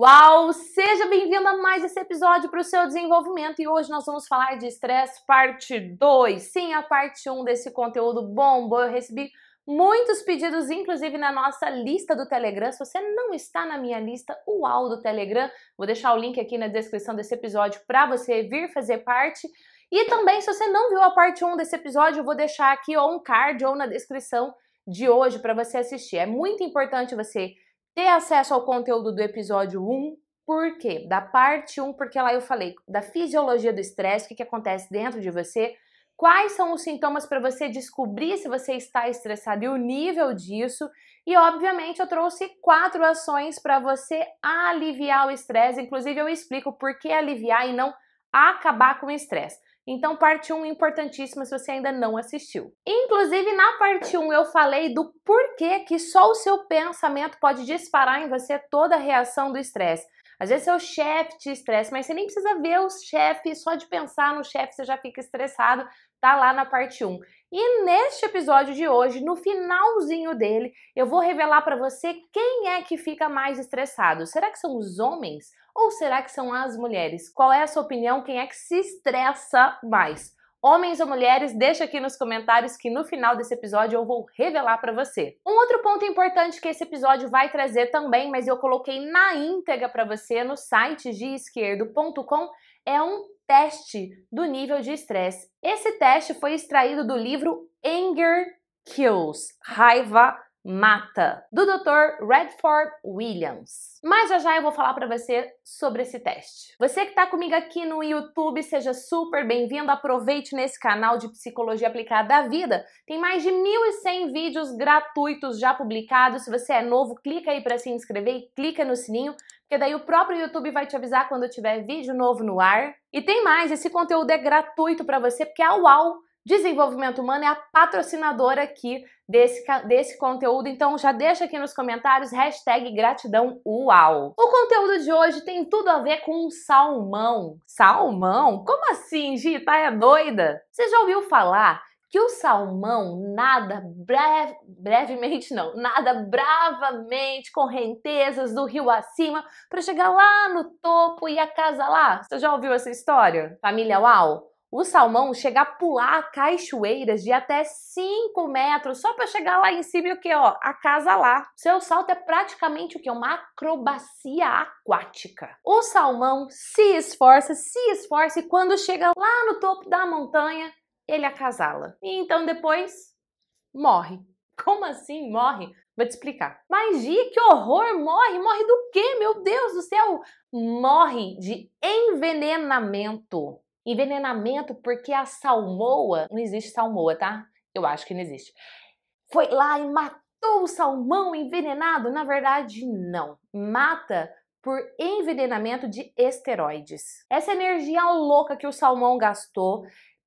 Uau! Seja bem-vindo a mais esse episódio para o seu desenvolvimento e hoje nós vamos falar de estresse parte 2. Sim, a parte 1 um desse conteúdo bombou. Eu recebi muitos pedidos, inclusive na nossa lista do Telegram. Se você não está na minha lista, uau do Telegram, vou deixar o link aqui na descrição desse episódio para você vir fazer parte. E também, se você não viu a parte 1 desse episódio, eu vou deixar aqui ou um card ou na descrição de hoje para você assistir. É muito importante você ter acesso ao conteúdo do episódio 1. Por quê? Da parte 1, porque lá eu falei da fisiologia do estresse, o que, que acontece dentro de você, quais são os sintomas para você descobrir se você está estressado e o nível disso. E, obviamente, eu trouxe quatro ações para você aliviar o estresse. Inclusive, eu explico por que aliviar e não acabar com o estresse. Então, parte 1 importantíssima se você ainda não assistiu. Inclusive, na parte 1 eu falei do porquê que só o seu pensamento pode disparar em você toda a reação do estresse. Às vezes seu chefe te estressa, mas você nem precisa ver o chefe, só de pensar no chefe você já fica estressado, tá lá na parte 1. E neste episódio de hoje, no finalzinho dele, eu vou revelar para você quem é que fica mais estressado. Será que são os homens ou será que são as mulheres? Qual é a sua opinião? Quem é que se estressa mais? Homens ou mulheres, deixa aqui nos comentários que no final desse episódio eu vou revelar para você. Um outro ponto importante que esse episódio vai trazer também, mas eu coloquei na íntegra para você no site esquerdo.com é um teste do nível de estresse. Esse teste foi extraído do livro Anger Kills, Raiva mata, do Dr. Redford Williams. Mas já já eu vou falar para você sobre esse teste. Você que está comigo aqui no YouTube, seja super bem-vindo. Aproveite nesse canal de Psicologia Aplicada à Vida. Tem mais de 1.100 vídeos gratuitos já publicados. Se você é novo, clica aí para se inscrever e clica no sininho porque daí o próprio YouTube vai te avisar quando tiver vídeo novo no ar. E tem mais, esse conteúdo é gratuito para você, porque é a UAU Desenvolvimento Humano é a patrocinadora aqui desse, desse conteúdo, então já deixa aqui nos comentários hashtag gratidão uau. O conteúdo de hoje tem tudo a ver com salmão. Salmão? Como assim, Gita? Tá, é doida? Você já ouviu falar que o salmão nada breve, brevemente não, nada bravamente correntezas do rio acima para chegar lá no topo e acasalar. Você já ouviu essa história? Família Uau? o salmão chega a pular cachoeiras de até 5 metros só para chegar lá em cima e o que, ó, a casa lá. Seu salto é praticamente o que? Uma acrobacia aquática. O salmão se esforça, se esforça e quando chega lá no topo da montanha, ele acasala. E então depois morre. Como assim morre? Vou te explicar. Mas, Gi, que horror! Morre! Morre do quê? Meu Deus do céu! Morre de envenenamento. Envenenamento porque a salmoa, não existe salmoa, tá? Eu acho que não existe. Foi lá e matou o salmão envenenado? Na verdade, não. Mata por envenenamento de esteroides. Essa energia louca que o salmão gastou,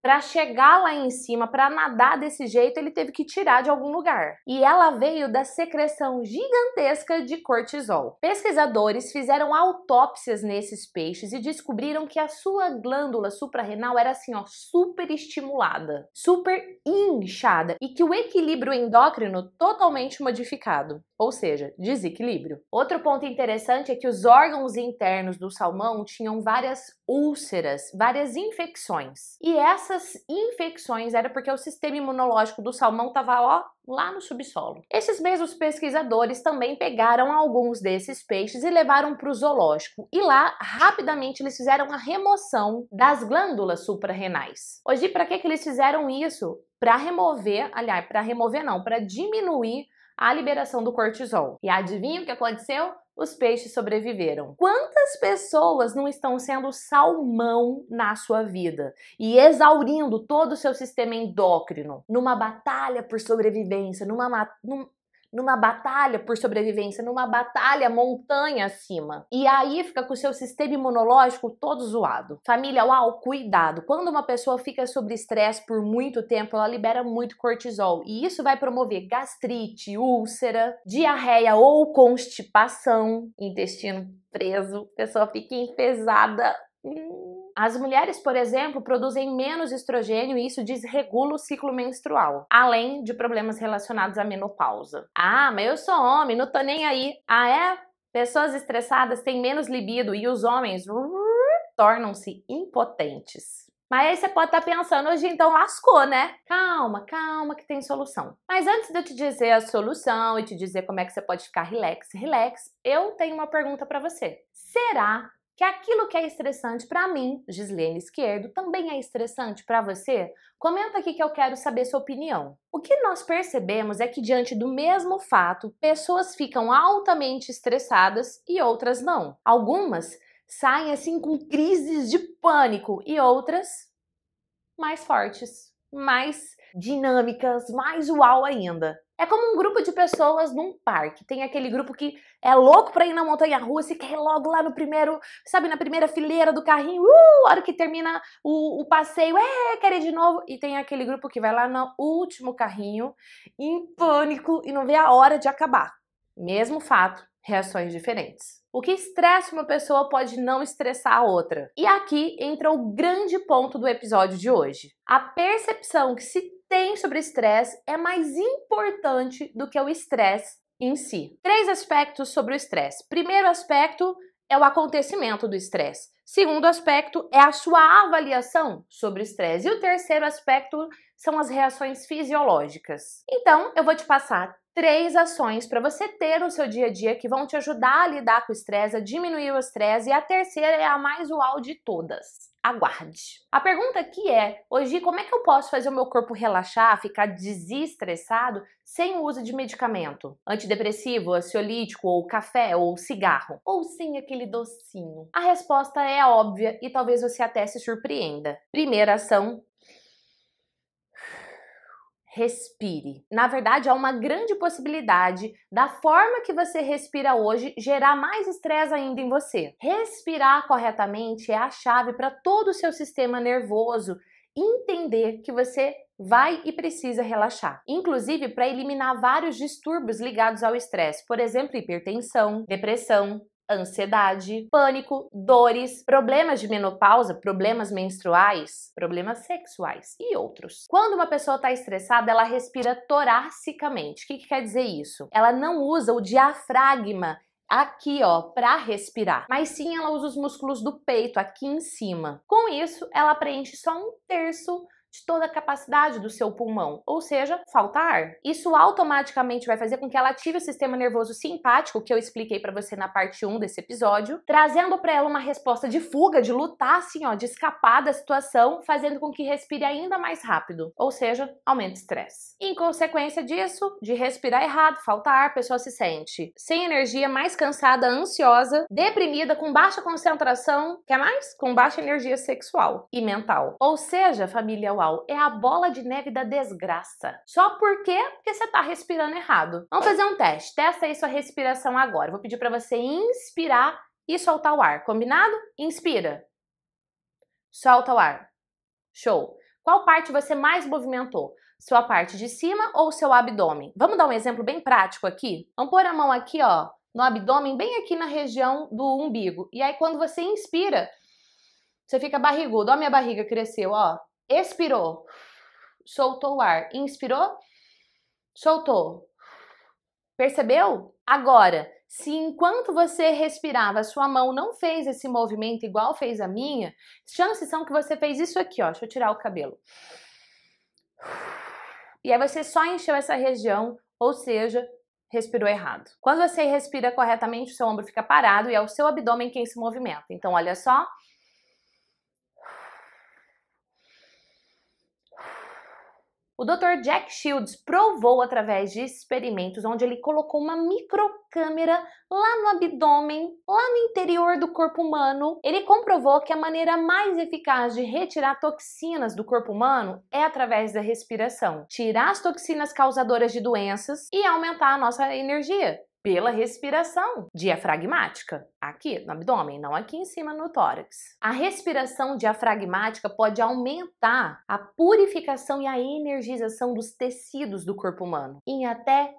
para chegar lá em cima, para nadar desse jeito, ele teve que tirar de algum lugar. E ela veio da secreção gigantesca de cortisol. Pesquisadores fizeram autópsias nesses peixes e descobriram que a sua glândula suprarrenal era assim, ó, super estimulada, super inchada e que o equilíbrio endócrino totalmente modificado ou seja, desequilíbrio. Outro ponto interessante é que os órgãos internos do salmão tinham várias úlceras, várias infecções. E essas infecções era porque o sistema imunológico do salmão estava ó lá no subsolo. Esses mesmos pesquisadores também pegaram alguns desses peixes e levaram para o zoológico. E lá, rapidamente, eles fizeram a remoção das glândulas suprarrenais. Hoje, para que, que eles fizeram isso? Para remover, aliás, para remover não, para diminuir a liberação do cortisol. E adivinha o que aconteceu? os peixes sobreviveram. Quantas pessoas não estão sendo salmão na sua vida e exaurindo todo o seu sistema endócrino numa batalha por sobrevivência, numa, numa batalha por sobrevivência, numa batalha montanha acima. E aí fica com o seu sistema imunológico todo zoado. Família, uau, cuidado. Quando uma pessoa fica sob estresse por muito tempo, ela libera muito cortisol e isso vai promover gastrite, úlcera, diarreia ou constipação, intestino preso, pessoa fica enfesada. Hum as mulheres, por exemplo, produzem menos estrogênio e isso desregula o ciclo menstrual, além de problemas relacionados à menopausa. Ah, mas eu sou homem, não tô nem aí. Ah, é? Pessoas estressadas têm menos libido e os homens uh, tornam-se impotentes. Mas aí você pode estar tá pensando, hoje então lascou, né? Calma, calma que tem solução. Mas antes de eu te dizer a solução e te dizer como é que você pode ficar relax, relax, eu tenho uma pergunta para você. Será que aquilo que é estressante para mim, Gislene Esquerdo, também é estressante para você? Comenta aqui que eu quero saber sua opinião. O que nós percebemos é que diante do mesmo fato, pessoas ficam altamente estressadas e outras não. Algumas saem assim com crises de pânico e outras mais fortes, mais dinâmicas, mais uau ainda. É como um grupo de pessoas num parque. Tem aquele grupo que é louco pra ir na montanha russa e quer logo lá no primeiro, sabe, na primeira fileira do carrinho, uh, hora que termina o, o passeio, é, quer ir de novo. E tem aquele grupo que vai lá no último carrinho, em pânico e não vê a hora de acabar. Mesmo fato, reações diferentes. O que estressa uma pessoa pode não estressar a outra. E aqui entra o grande ponto do episódio de hoje. A percepção que se tem sobre estresse é mais importante do que o estresse em si. Três aspectos sobre o estresse. Primeiro aspecto é o acontecimento do estresse. Segundo aspecto é a sua avaliação sobre o estresse. E o terceiro aspecto são as reações fisiológicas. Então, eu vou te passar três ações para você ter no seu dia a dia que vão te ajudar a lidar com o estresse, a diminuir o estresse. E a terceira é a mais usual de todas aguarde. A pergunta aqui é: hoje, como é que eu posso fazer o meu corpo relaxar, ficar desestressado sem o uso de medicamento? Antidepressivo, ansiolítico, ou café, ou cigarro? Ou sem aquele docinho? A resposta é óbvia e talvez você até se surpreenda. Primeira ação: respire. Na verdade, há uma grande possibilidade da forma que você respira hoje gerar mais estresse ainda em você. Respirar corretamente é a chave para todo o seu sistema nervoso entender que você vai e precisa relaxar, inclusive para eliminar vários distúrbios ligados ao estresse, por exemplo, hipertensão, depressão, ansiedade, pânico, dores, problemas de menopausa, problemas menstruais, problemas sexuais e outros. Quando uma pessoa está estressada, ela respira toracicamente. O que, que quer dizer isso? Ela não usa o diafragma aqui, ó, para respirar. Mas sim, ela usa os músculos do peito aqui em cima. Com isso, ela preenche só um terço de toda a capacidade do seu pulmão, ou seja, falta ar. Isso automaticamente vai fazer com que ela ative o sistema nervoso simpático, que eu expliquei para você na parte 1 desse episódio, trazendo para ela uma resposta de fuga, de lutar assim, ó, de escapar da situação, fazendo com que respire ainda mais rápido, ou seja, aumenta o estresse. Em consequência disso, de respirar errado, falta ar, a pessoa se sente sem energia, mais cansada, ansiosa, deprimida, com baixa concentração, quer mais? Com baixa energia sexual e mental. Ou seja, família, o pessoal, é a bola de neve da desgraça. Só Porque você tá respirando errado. Vamos fazer um teste. Testa aí sua respiração agora. Vou pedir para você inspirar e soltar o ar, combinado? Inspira. Solta o ar. Show. Qual parte você mais movimentou? Sua parte de cima ou seu abdômen? Vamos dar um exemplo bem prático aqui? Vamos pôr a mão aqui, ó, no abdômen, bem aqui na região do umbigo. E aí quando você inspira, você fica barrigudo. Ó, minha barriga cresceu, ó expirou, soltou o ar, inspirou, soltou. Percebeu? Agora, se enquanto você respirava, sua mão não fez esse movimento igual fez a minha, chances são que você fez isso aqui, ó. Deixa eu tirar o cabelo. E aí você só encheu essa região, ou seja, respirou errado. Quando você respira corretamente, o seu ombro fica parado e é o seu abdômen quem se movimenta. Então, olha só. O Dr. Jack Shields provou através de experimentos onde ele colocou uma microcâmera lá no abdômen, lá no interior do corpo humano. Ele comprovou que a maneira mais eficaz de retirar toxinas do corpo humano é através da respiração, tirar as toxinas causadoras de doenças e aumentar a nossa energia pela respiração diafragmática, aqui no abdômen, não aqui em cima no tórax. A respiração diafragmática pode aumentar a purificação e a energização dos tecidos do corpo humano em até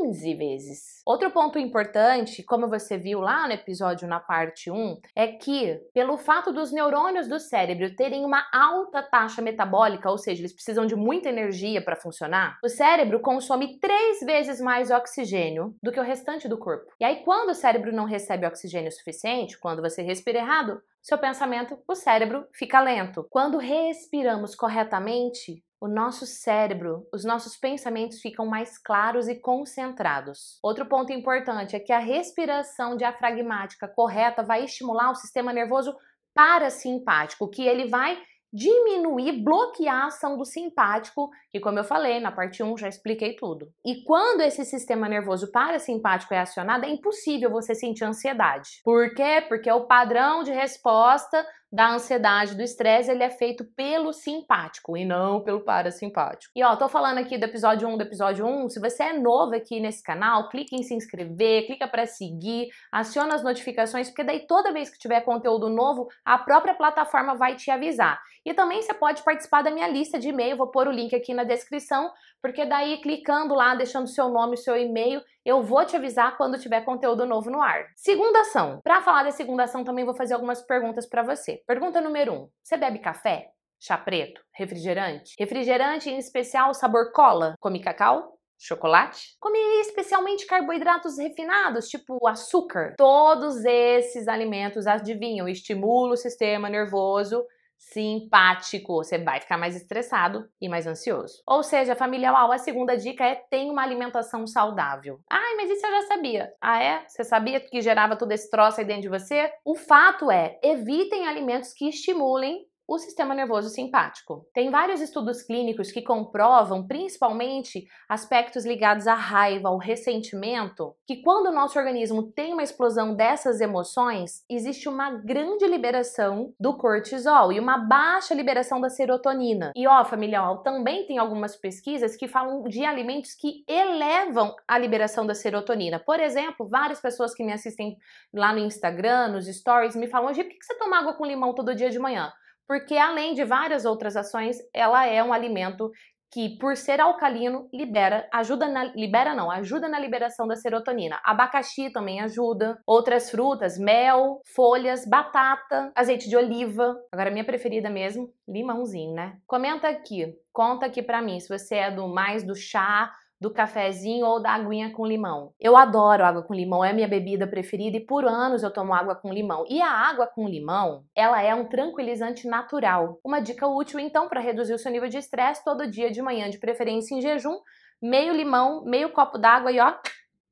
15 vezes. Outro ponto importante, como você viu lá no episódio na parte 1, é que, pelo fato dos neurônios do cérebro terem uma alta taxa metabólica, ou seja, eles precisam de muita energia para funcionar, o cérebro consome três vezes mais oxigênio do que o restante do corpo. E aí, quando o cérebro não recebe oxigênio suficiente, quando você respira errado, seu pensamento, o cérebro fica lento. Quando respiramos corretamente, o nosso cérebro, os nossos pensamentos ficam mais claros e concentrados. Outro ponto importante é que a respiração diafragmática correta vai estimular o sistema nervoso parasimpático, que ele vai diminuir, bloquear a ação do simpático, que como eu falei na parte 1, já expliquei tudo. E quando esse sistema nervoso parasimpático é acionado, é impossível você sentir ansiedade. Por quê? Porque o padrão de resposta da ansiedade, do estresse, ele é feito pelo simpático e não pelo parasimpático. E ó, tô falando aqui do episódio 1 do episódio 1. Se você é novo aqui nesse canal, clique em se inscrever, clica para seguir, aciona as notificações, porque daí toda vez que tiver conteúdo novo, a própria plataforma vai te avisar. E também você pode participar da minha lista de e-mail, vou pôr o link aqui na descrição, porque daí clicando lá, deixando seu nome, e seu e-mail, eu vou te avisar quando tiver conteúdo novo no ar. Segunda ação. Para falar da segunda ação, também vou fazer algumas perguntas para você. Pergunta número 1. Um, você bebe café? Chá preto? Refrigerante? Refrigerante em especial sabor cola? Come cacau? chocolate, Come especialmente carboidratos refinados, tipo açúcar. Todos esses alimentos, adivinham, estimulam o sistema nervoso simpático, você vai ficar mais estressado e mais ansioso. Ou seja, família uau, a segunda dica é tem uma alimentação saudável. Ai, mas isso eu já sabia. Ah, é? Você sabia que gerava todo esse troço aí dentro de você? O fato é, evitem alimentos que estimulem o sistema nervoso simpático. Tem vários estudos clínicos que comprovam, principalmente, aspectos ligados à raiva, ao ressentimento, que quando o nosso organismo tem uma explosão dessas emoções, existe uma grande liberação do cortisol e uma baixa liberação da serotonina. E ó, familiar, também tem algumas pesquisas que falam de alimentos que elevam a liberação da serotonina. Por exemplo, várias pessoas que me assistem lá no Instagram, nos stories, me falam: hoje, por que você toma água com limão todo dia de manhã? porque além de várias outras ações, ela é um alimento que, por ser alcalino, libera, ajuda na, libera não, ajuda na liberação da serotonina. Abacaxi também ajuda, outras frutas, mel, folhas, batata, azeite de oliva. Agora minha preferida mesmo, limãozinho, né? Comenta aqui, conta aqui para mim se você é do mais do chá do cafezinho ou da aguinha com limão. Eu adoro água com limão, é minha bebida preferida e por anos eu tomo água com limão. E a água com limão, ela é um tranquilizante natural. Uma dica útil então para reduzir o seu nível de estresse todo dia de manhã, de preferência em jejum, meio limão, meio copo d'água e ó,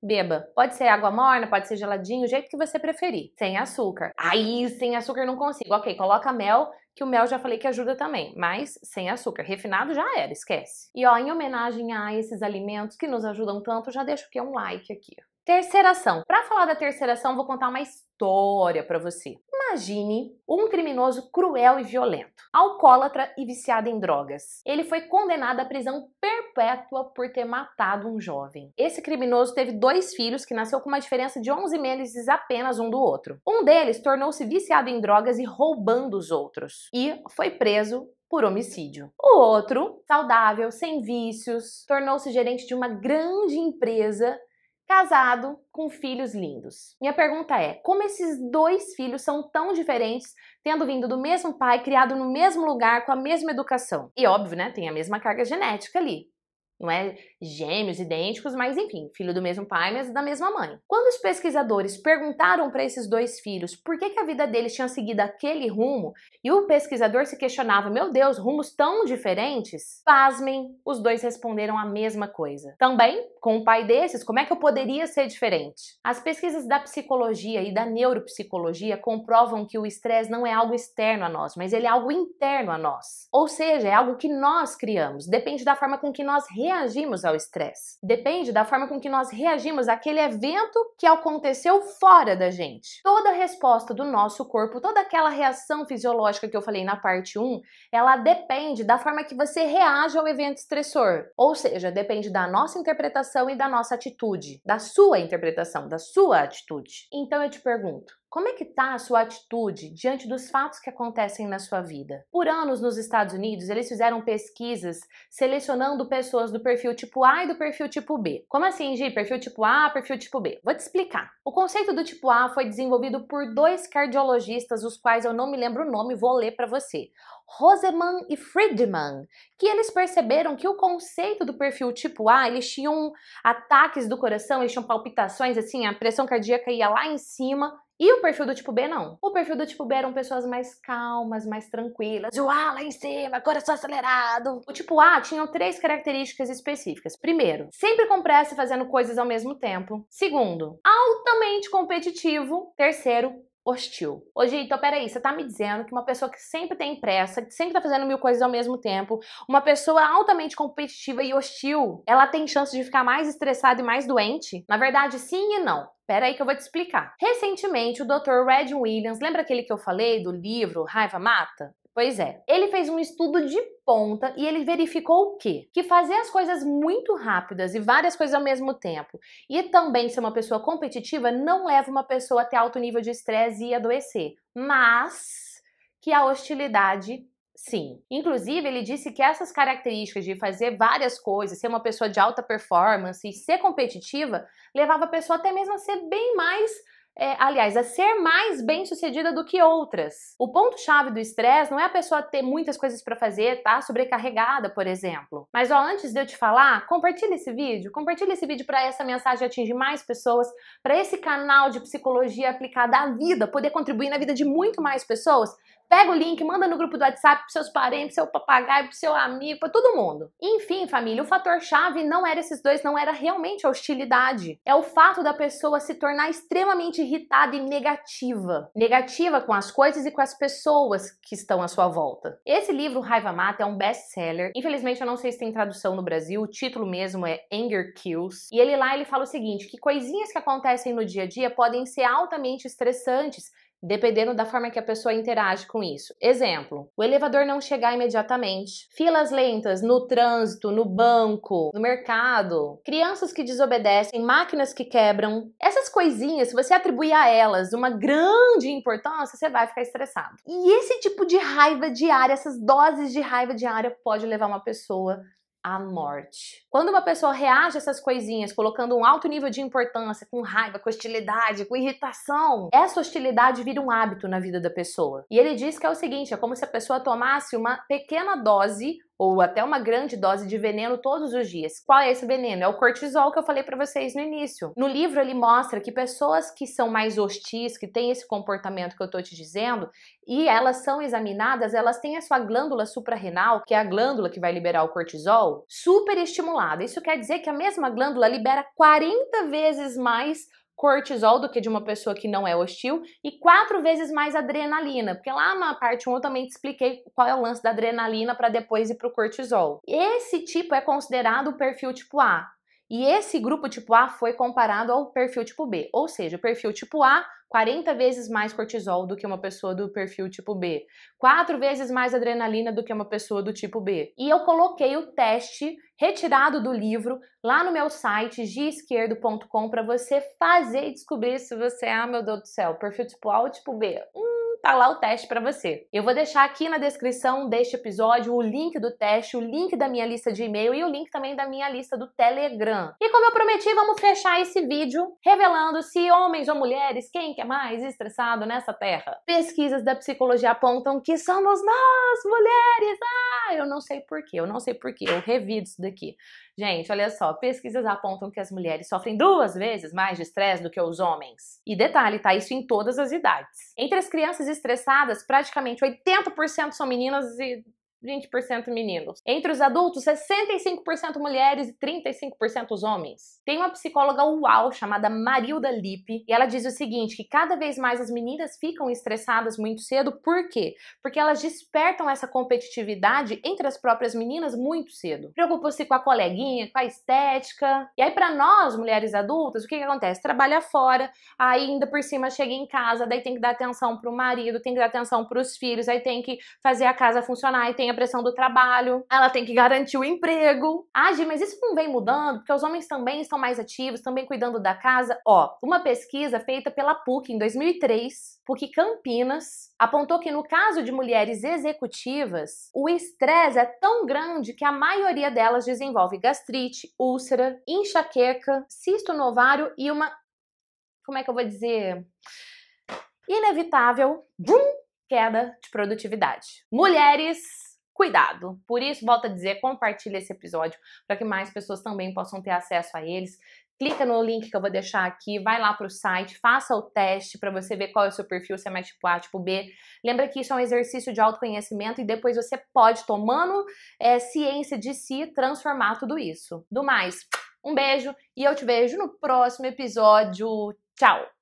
beba. Pode ser água morna, pode ser geladinho, o jeito que você preferir, sem açúcar. Aí, sem açúcar não consigo. OK, coloca mel, que o mel já falei que ajuda também, mas sem açúcar. Refinado já era, esquece. E ó, em homenagem a esses alimentos que nos ajudam tanto, já deixo aqui um like aqui. Terceira ação. Para falar da terceira ação, vou contar uma história para você. Imagine um criminoso cruel e violento, alcoólatra e viciado em drogas. Ele foi condenado à prisão perpétua por ter matado um jovem. Esse criminoso teve dois filhos que nasceu com uma diferença de 11 meses apenas um do outro. Um deles tornou-se viciado em drogas e roubando os outros e foi preso por homicídio. O outro, saudável, sem vícios, tornou-se gerente de uma grande empresa casado, com filhos lindos. Minha pergunta é: como esses dois filhos são tão diferentes, tendo vindo do mesmo pai, criado no mesmo lugar, com a mesma educação? E óbvio, né? Tem a mesma carga genética ali não é gêmeos idênticos, mas enfim, filho do mesmo pai, mas da mesma mãe. Quando os pesquisadores perguntaram para esses dois filhos por que, que, a vida deles tinha seguido aquele rumo, e o pesquisador se questionava, meu Deus, rumos tão diferentes, pasmem, os dois responderam a mesma coisa. Também, com o pai desses, como é que eu poderia ser diferente? As pesquisas da psicologia e da neuropsicologia comprovam que o estresse não é algo externo a nós, mas ele é algo interno a nós. Ou seja, é algo que nós criamos, depende da forma com que nós reagimos ao estresse. Depende da forma com que nós reagimos àquele evento que aconteceu fora da gente. Toda resposta do nosso corpo, toda aquela reação fisiológica que eu falei na parte 1, ela depende da forma que você reage ao evento estressor. Ou seja, depende da nossa interpretação e da nossa atitude, da sua interpretação, da sua atitude. Então eu te pergunto, como é que está a sua atitude diante dos fatos que acontecem na sua vida? Por anos nos Estados Unidos, eles fizeram pesquisas selecionando pessoas do perfil tipo A e do perfil tipo B. Como assim, Gi? Perfil tipo A, perfil tipo B? Vou te explicar. O conceito do tipo A foi desenvolvido por dois cardiologistas, os quais eu não me lembro o nome, vou ler para você. Roseman e Friedman, que eles perceberam que o conceito do perfil tipo A, eles tinham ataques do coração, eles tinham palpitações, assim, a pressão cardíaca ia lá em cima, e o perfil do tipo B não. O perfil do tipo B eram pessoas mais calmas, mais tranquilas. De lá em cima, coração acelerado. O tipo A tinha três características específicas. Primeiro, sempre com pressa e fazendo coisas ao mesmo tempo. Segundo, altamente competitivo. Terceiro, hostil. Ô, Gi, então peraí, você tá me dizendo que uma pessoa que sempre tem pressa, que sempre tá fazendo mil coisas ao mesmo tempo, uma pessoa altamente competitiva e hostil, ela tem chance de ficar mais estressada e mais doente? Na verdade, sim e não. Pera aí que eu vou te explicar. Recentemente, o Dr. Red Williams, lembra aquele que eu falei do livro Raiva Mata? Pois é, ele fez um estudo de ponta e ele verificou o quê? Que fazer as coisas muito rápidas e várias coisas ao mesmo tempo e também ser uma pessoa competitiva não leva uma pessoa a ter alto nível de estresse e adoecer, mas que a hostilidade Sim. Inclusive, ele disse que essas características de fazer várias coisas, ser uma pessoa de alta performance e ser competitiva, levava a pessoa até mesmo a ser bem mais é, aliás, a ser mais bem sucedida do que outras. O ponto-chave do estresse não é a pessoa ter muitas coisas para fazer, tá? Sobrecarregada, por exemplo. Mas ó, antes de eu te falar, compartilha esse vídeo, compartilha esse vídeo para essa mensagem atingir mais pessoas, para esse canal de psicologia aplicada à vida poder contribuir na vida de muito mais pessoas. Pega o link, manda no grupo do WhatsApp pros seus parentes, pro seu papagaio, pro seu amigo, pra todo mundo. Enfim, família, o fator chave não era esses dois, não era realmente a hostilidade. É o fato da pessoa se tornar extremamente irritada e negativa. Negativa com as coisas e com as pessoas que estão à sua volta. Esse livro, Raiva Mata, é um best-seller. Infelizmente, eu não sei se tem tradução no Brasil. O título mesmo é Anger Kills. E ele lá, ele fala o seguinte, que coisinhas que acontecem no dia a dia podem ser altamente estressantes dependendo da forma que a pessoa interage com isso. Exemplo: o elevador não chegar imediatamente, filas lentas no trânsito, no banco, no mercado, crianças que desobedecem, máquinas que quebram. Essas coisinhas, se você atribuir a elas uma grande importância, você vai ficar estressado. E esse tipo de raiva diária, essas doses de raiva diária pode levar uma pessoa a morte. Quando uma pessoa reage a essas coisinhas, colocando um alto nível de importância, com raiva, com hostilidade, com irritação, essa hostilidade vira um hábito na vida da pessoa. E ele diz que é o seguinte: é como se a pessoa tomasse uma pequena dose ou até uma grande dose de veneno todos os dias. Qual é esse veneno? É o cortisol que eu falei para vocês no início. No livro ele mostra que pessoas que são mais hostis, que têm esse comportamento que eu tô te dizendo, e elas são examinadas, elas têm a sua glândula suprarrenal, que é a glândula que vai liberar o cortisol, super estimulada. Isso quer dizer que a mesma glândula libera 40 vezes mais cortisol do que de uma pessoa que não é hostil e quatro vezes mais adrenalina, porque lá na parte 1 eu também te expliquei qual é o lance da adrenalina para depois ir para o cortisol. Esse tipo é considerado o perfil tipo A. E esse grupo tipo A foi comparado ao perfil tipo B, ou seja, o perfil tipo A 40 vezes mais cortisol do que uma pessoa do perfil tipo B, 4 vezes mais adrenalina do que uma pessoa do tipo B. E eu coloquei o teste retirado do livro lá no meu site giesquerdo.com para você fazer e descobrir se você é, ah, meu Deus do céu, perfil tipo A ou tipo B. Hum, tá lá o teste para você. Eu vou deixar aqui na descrição deste episódio o link do teste, o link da minha lista de e-mail e o link também da minha lista do Telegram. E como eu prometi, vamos fechar esse vídeo revelando se homens ou mulheres, quem que é mais estressado nessa terra. Pesquisas da psicologia apontam que somos nós, mulheres. Ah, eu não sei porquê, eu não sei porquê. Eu revido isso aqui. Gente, olha só, pesquisas apontam que as mulheres sofrem duas vezes mais de estresse do que os homens. E detalhe, tá isso em todas as idades. Entre as crianças estressadas, praticamente 80% são meninas e 20% meninos. Entre os adultos, 65% mulheres e 35% homens. Tem uma psicóloga uau chamada Marilda Lip e ela diz o seguinte, que cada vez mais as meninas ficam estressadas muito cedo, por quê? Porque elas despertam essa competitividade entre as próprias meninas muito cedo. Preocupam-se com a coleguinha, com a estética. E aí para nós, mulheres adultas, o que, que acontece? Trabalha fora, ainda por cima chega em casa, daí tem que dar atenção pro marido, tem que dar atenção pros filhos, aí tem que fazer a casa funcionar, e tem a pressão do trabalho, ela tem que garantir o emprego. Ah, Gi, mas isso não vem mudando, porque os homens também estão mais ativos, também cuidando da casa. Ó, uma pesquisa feita pela PUC em 2003, PUC Campinas, apontou que no caso de mulheres executivas, o estresse é tão grande que a maioria delas desenvolve gastrite, úlcera, enxaqueca, cisto no ovário e uma. Como é que eu vou dizer? Inevitável. Bum, queda de produtividade. Mulheres cuidado. Por isso, volto a dizer, compartilhe esse episódio para que mais pessoas também possam ter acesso a eles. Clica no link que eu vou deixar aqui, vai lá para o site, faça o teste para você ver qual é o seu perfil, se é mais tipo A, tipo B. Lembra que isso é um exercício de autoconhecimento e depois você pode, tomando é, ciência de si, transformar tudo isso. Do mais, um beijo e eu te vejo no próximo episódio. Tchau!